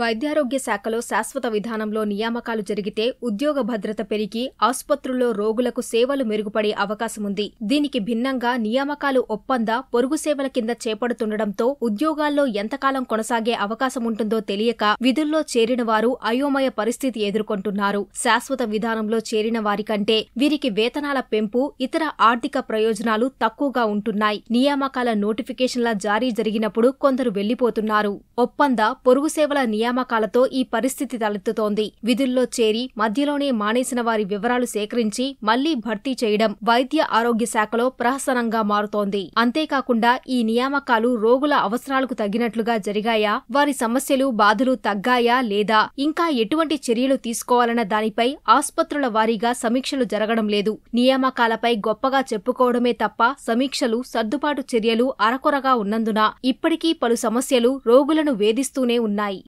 వైద్యారోగ్య శాఖలో శాశ్వత విధానంలో నియామకాలు జరిగితే ఉద్యోగ భద్రత పెరిగి ఆసుపత్రుల్లో రోగులకు సేవలు మెరుగుపడే అవకాశముంది దీనికి భిన్నంగా నియామకాలు ఒప్పంద పొరుగు సేవల కింద చేపడుతుండటంతో ఉద్యోగాల్లో ఎంతకాలం కొనసాగే అవకాశముంటుందో తెలియక విధుల్లో చేరిన వారు అయోమయ పరిస్థితి ఎదుర్కొంటున్నారు శాశ్వత విధానంలో చేరిన వారికంటే వీరికి వేతనాల పెంపు ఇతర ఆర్థిక ప్రయోజనాలు తక్కువగా ఉంటున్నాయి నియామకాల నోటిఫికేషన్ల జారీ జరిగినప్పుడు కొందరు వెళ్లిపోతున్నారు ఒప్పంద పొరుగు సేవల నియామకాలతో ఈ పరిస్థితి తలెత్తుతోంది విధుల్లో చేరి మధ్యలోనే మానేసిన వారి వివరాలు సేకరించి మళ్లీ భర్తీ చేయడం వైద్య ఆరోగ్య శాఖలో ప్రహసనంగా మారుతోంది అంతేకాకుండా ఈ నియామకాలు రోగుల అవసరాలకు తగినట్లుగా జరిగాయా వారి సమస్యలు బాధలు తగ్గాయా లేదా ఇంకా ఎటువంటి చర్యలు తీసుకోవాలన్న దానిపై ఆసుపత్రుల వారీగా సమీక్షలు జరగడం లేదు నియామకాలపై గొప్పగా చెప్పుకోవడమే తప్ప సమీక్షలు సర్దుబాటు చర్యలు అరకొరగా ఉన్నందున ఇప్పటికీ పలు సమస్యలు రోగులను వేధిస్తూనే ఉన్నాయి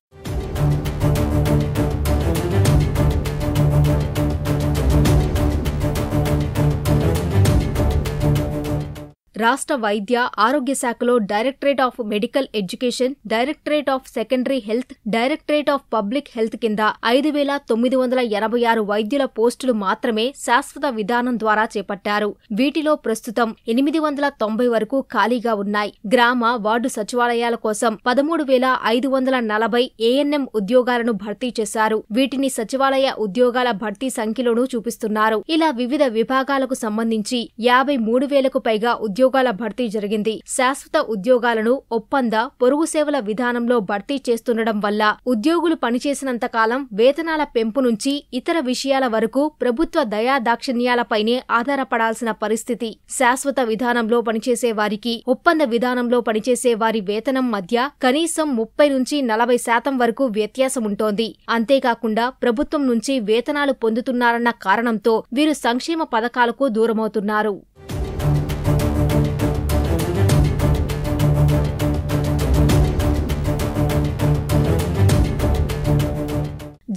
రాష్ట్ర వైద్య ఆరోగ్య శాఖలో directorate of medical education directorate of secondary health directorate of public health కింద ఐదు వేల తొమ్మిది వందల ఎనభై ఆరు వైద్యుల పోస్టులు మాత్రమే శాశ్వత విధానం ద్వారా చేపట్టారు వీటిలో ప్రస్తుతం ఎనిమిది వందల తొంభై వరకు ఖాళీగా ఉన్నాయి గ్రామ వార్డు సచివాలయాల కోసం పదమూడు వేల ఐదు వందల నలభై ఏఎన్ఎం ఉద్యోగాలను భర్తీ చేశారు వీటిని సచివాలయ ఉద్యోగాల భర్తీ సంఖ్యలోనూ చూపిస్తున్నారు ఇలా వివిధ విభాగాలకు సంబంధించి యాభై మూడు వేలకు పైగా ఉద్యోగ ఉద్యోగాల భర్తీ జరిగింది శాశ్వత ఉద్యోగాలను ఒప్పంద పొరుగు సేవల విధానంలో భర్తీ చేస్తుండడం వల్ల ఉద్యోగులు పనిచేసినంతకాలం వేతనాల పెంపు నుంచి ఇతర విషయాల వరకు ప్రభుత్వ దయాదాక్షిణ్యాలపైనే ఆధారపడాల్సిన పరిస్థితి శాశ్వత విధానంలో పనిచేసే వారికి ఒప్పంద విధానంలో పనిచేసే వారి వేతనం మధ్య కనీసం ముప్పై నుంచి నలభై శాతం వరకు వ్యత్యాసముంటోంది అంతేకాకుండా ప్రభుత్వం నుంచి వేతనాలు పొందుతున్నారన్న కారణంతో వీరు సంక్షేమ పథకాలకు దూరమవుతున్నారు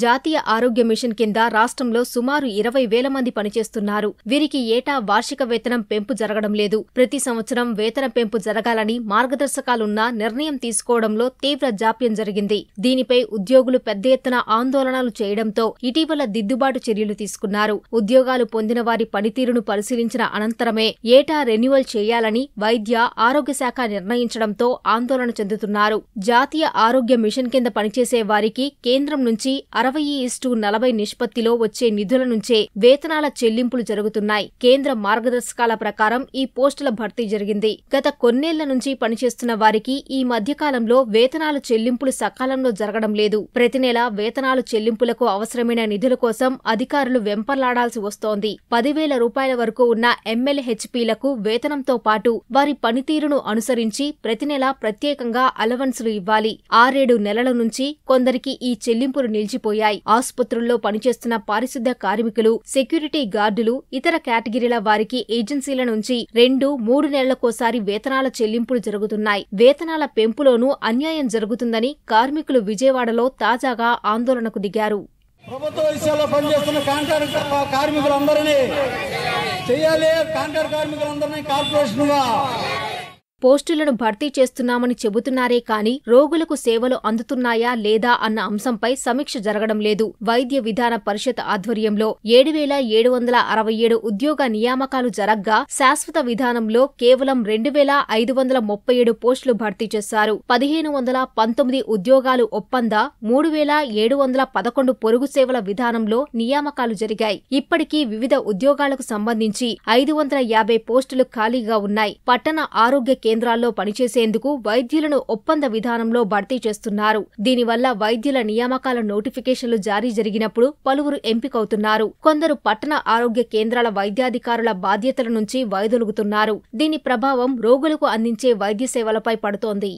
జాతీయ ఆరోగ్య మిషన్ కింద రాష్ట్రంలో సుమారు ఇరవై వేల మంది పనిచేస్తున్నారు వీరికి ఏటా వార్షిక వేతనం పెంపు జరగడం లేదు ప్రతి సంవత్సరం వేతన పెంపు జరగాలని మార్గదర్శకాలున్న నిర్ణయం తీసుకోవడంలో తీవ్ర జాప్యం జరిగింది దీనిపై ఉద్యోగులు పెద్ద ఎత్తున ఆందోళనలు చేయడంతో ఇటీవల దిద్దుబాటు చర్యలు తీసుకున్నారు ఉద్యోగాలు పొందిన వారి పనితీరును పరిశీలించిన అనంతరమే ఏటా రెన్యువల్ చేయాలని వైద్య ఆరోగ్య శాఖ నిర్ణయించడంతో ఆందోళన చెందుతున్నారు జాతీయ ఆరోగ్య మిషన్ కింద పనిచేసే వారికి కేంద్రం నుంచి అరవై అరవై ఇస్టు నలభై నిష్పత్తిలో వచ్చే నిధుల నుంచే వేతనాల చెల్లింపులు జరుగుతున్నాయి కేంద్ర మార్గదర్శకాల ప్రకారం ఈ పోస్టుల భర్తీ జరిగింది గత కొన్నేళ్ల నుంచి పనిచేస్తున్న వారికి ఈ మధ్యకాలంలో వేతనాల చెల్లింపులు సకాలంలో జరగడం లేదు ప్రతి నెల వేతనాలు చెల్లింపులకు అవసరమైన నిధుల కోసం అధికారులు వెంపర్లాడాల్సి వస్తోంది పదివేల రూపాయల వరకు ఉన్న ఎమ్మెల్యేహెచ్పీలకు వేతనంతో పాటు వారి పనితీరును అనుసరించి ప్రతి నెల ప్రత్యేకంగా అలవన్సులు ఇవ్వాలి ఆరేడు నెలల నుంచి కొందరికి ఈ చెల్లింపులు నిలిచిపోయాయి పెరిగిపోయాయి ఆసుపత్రుల్లో పనిచేస్తున్న పారిశుద్ధ్య కార్మికులు సెక్యూరిటీ గార్డులు ఇతర కేటగిరీల వారికి ఏజెన్సీల నుంచి రెండు మూడు నెలలకోసారి వేతనాల చెల్లింపులు జరుగుతున్నాయి వేతనాల పెంపులోనూ అన్యాయం జరుగుతుందని కార్మికులు విజయవాడలో తాజాగా ఆందోళనకు దిగారు ప్రభుత్వ విషయాల్లో పనిచేస్తున్న కాంట్రాక్టర్ కార్మికులందరినీ చేయాలి కాంట్రాక్ట్ కార్మికులందరినీ కార్పొరేషన్గా పోస్టులను భర్తీ చేస్తున్నామని చెబుతున్నారే కాని రోగులకు సేవలు అందుతున్నాయా లేదా అన్న అంశంపై సమీక్ష జరగడం లేదు వైద్య విధాన పరిషత్ ఆధ్వర్యంలో ఏడు వేల ఏడు వందల అరవై ఏడు ఉద్యోగ నియామకాలు జరగ్గా శాశ్వత విధానంలో కేవలం రెండు వేల ఐదు వందల ముప్పై ఏడు పోస్టులు భర్తీ చేశారు పదిహేను వందల పంతొమ్మిది ఉద్యోగాలు ఒప్పంద మూడు వేల ఏడు వందల పదకొండు పొరుగు సేవల విధానంలో నియామకాలు జరిగాయి ఇప్పటికీ వివిధ ఉద్యోగాలకు సంబంధించి ఐదు వందల యాభై పోస్టులు ఖాళీగా ఉన్నాయి పట్టణ ఆరోగ్య కేంద్రాల్లో పనిచేసేందుకు వైద్యులను ఒప్పంద విధానంలో భర్తీ చేస్తున్నారు దీనివల్ల వైద్యుల నియామకాల నోటిఫికేషన్లు జారీ జరిగినప్పుడు పలువురు ఎంపికవుతున్నారు కొందరు పట్టణ ఆరోగ్య కేంద్రాల వైద్యాధికారుల బాధ్యతల నుంచి వైదొలుగుతున్నారు దీని ప్రభావం రోగులకు అందించే వైద్య సేవలపై పడుతోంది